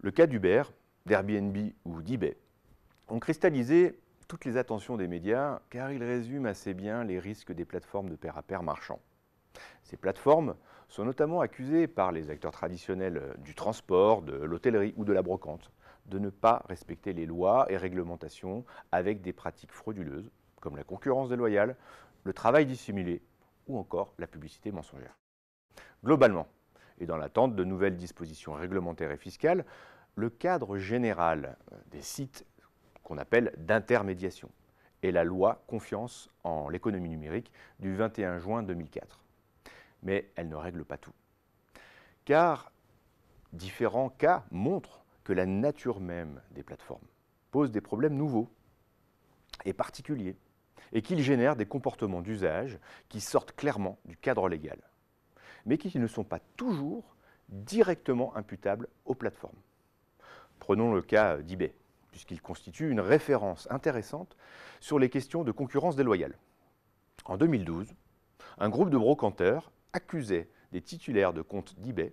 Le cas d'Uber, d'Airbnb ou d'eBay ont cristallisé toutes les attentions des médias car ils résument assez bien les risques des plateformes de pair-à-pair marchand. Ces plateformes sont notamment accusées par les acteurs traditionnels du transport, de l'hôtellerie ou de la brocante de ne pas respecter les lois et réglementations avec des pratiques frauduleuses comme la concurrence déloyale, le travail dissimulé ou encore la publicité mensongère. Globalement, et dans l'attente de nouvelles dispositions réglementaires et fiscales, le cadre général euh, des sites qu'on appelle d'intermédiation est la loi Confiance en l'économie numérique du 21 juin 2004. Mais elle ne règle pas tout. Car différents cas montrent que la nature même des plateformes pose des problèmes nouveaux et particuliers, et qu'ils génèrent des comportements d'usage qui sortent clairement du cadre légal mais qui ne sont pas toujours directement imputables aux plateformes. Prenons le cas d'eBay, puisqu'il constitue une référence intéressante sur les questions de concurrence déloyale. En 2012, un groupe de brocanteurs accusait des titulaires de comptes d'eBay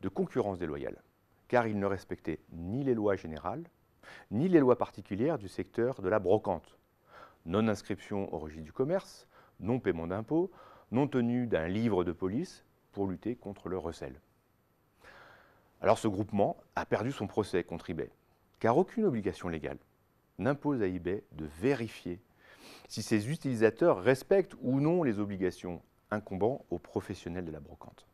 de concurrence déloyale, car ils ne respectaient ni les lois générales, ni les lois particulières du secteur de la brocante. Non-inscription au registre du commerce, non-paiement d'impôts, non tenue d'un livre de police, pour lutter contre le recel. Alors ce groupement a perdu son procès contre eBay, car aucune obligation légale n'impose à eBay de vérifier si ses utilisateurs respectent ou non les obligations incombant aux professionnels de la brocante.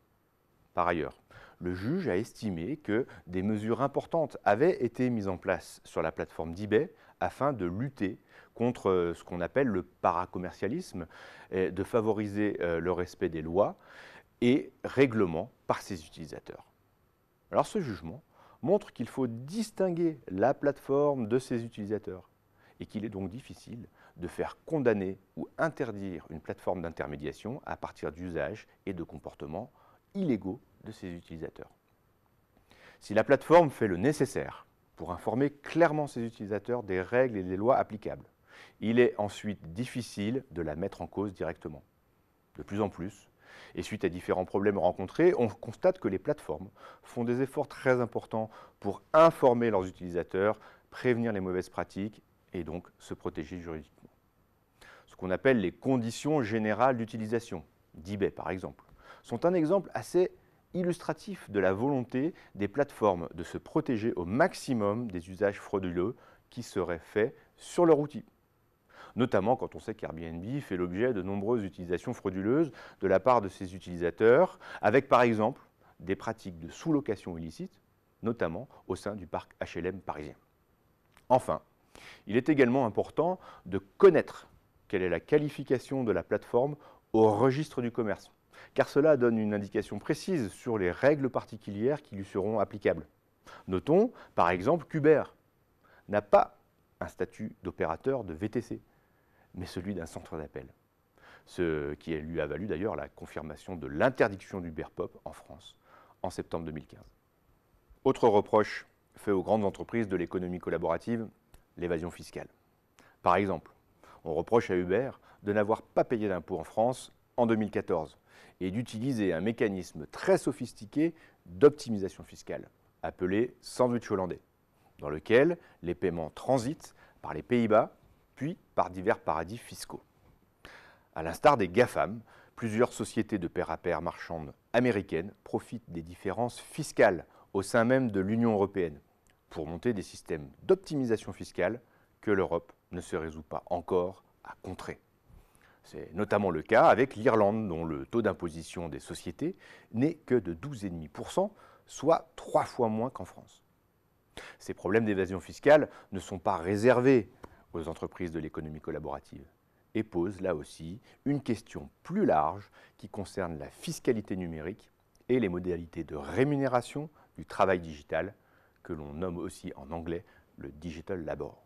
Par ailleurs, le juge a estimé que des mesures importantes avaient été mises en place sur la plateforme d'eBay afin de lutter contre euh, ce qu'on appelle le paracommercialisme, et de favoriser euh, le respect des lois et règlement par ses utilisateurs. Alors ce jugement montre qu'il faut distinguer la plateforme de ses utilisateurs et qu'il est donc difficile de faire condamner ou interdire une plateforme d'intermédiation à partir d'usages et de comportements illégaux de ses utilisateurs. Si la plateforme fait le nécessaire pour informer clairement ses utilisateurs des règles et des lois applicables, il est ensuite difficile de la mettre en cause directement. De plus en plus, et suite à différents problèmes rencontrés, on constate que les plateformes font des efforts très importants pour informer leurs utilisateurs, prévenir les mauvaises pratiques et donc se protéger juridiquement. Ce qu'on appelle les conditions générales d'utilisation, d'eBay par exemple, sont un exemple assez illustratif de la volonté des plateformes de se protéger au maximum des usages frauduleux qui seraient faits sur leur outil notamment quand on sait qu'Airbnb fait l'objet de nombreuses utilisations frauduleuses de la part de ses utilisateurs, avec par exemple des pratiques de sous-location illicite, notamment au sein du parc HLM parisien. Enfin, il est également important de connaître quelle est la qualification de la plateforme au registre du commerce, car cela donne une indication précise sur les règles particulières qui lui seront applicables. Notons par exemple qu'Uber n'a pas un statut d'opérateur de VTC, mais celui d'un centre d'appel. Ce qui lui a valu d'ailleurs la confirmation de l'interdiction du pop en France en septembre 2015. Autre reproche fait aux grandes entreprises de l'économie collaborative, l'évasion fiscale. Par exemple, on reproche à Uber de n'avoir pas payé d'impôts en France en 2014 et d'utiliser un mécanisme très sophistiqué d'optimisation fiscale, appelé sandwich hollandais, dans lequel les paiements transitent par les Pays-Bas puis par divers paradis fiscaux. À l'instar des GAFAM, plusieurs sociétés de pair à pair marchandes américaines profitent des différences fiscales au sein même de l'Union européenne pour monter des systèmes d'optimisation fiscale que l'Europe ne se résout pas encore à contrer. C'est notamment le cas avec l'Irlande, dont le taux d'imposition des sociétés n'est que de 12,5%, soit trois fois moins qu'en France. Ces problèmes d'évasion fiscale ne sont pas réservés aux entreprises de l'économie collaborative et pose là aussi une question plus large qui concerne la fiscalité numérique et les modalités de rémunération du travail digital que l'on nomme aussi en anglais le Digital Labor.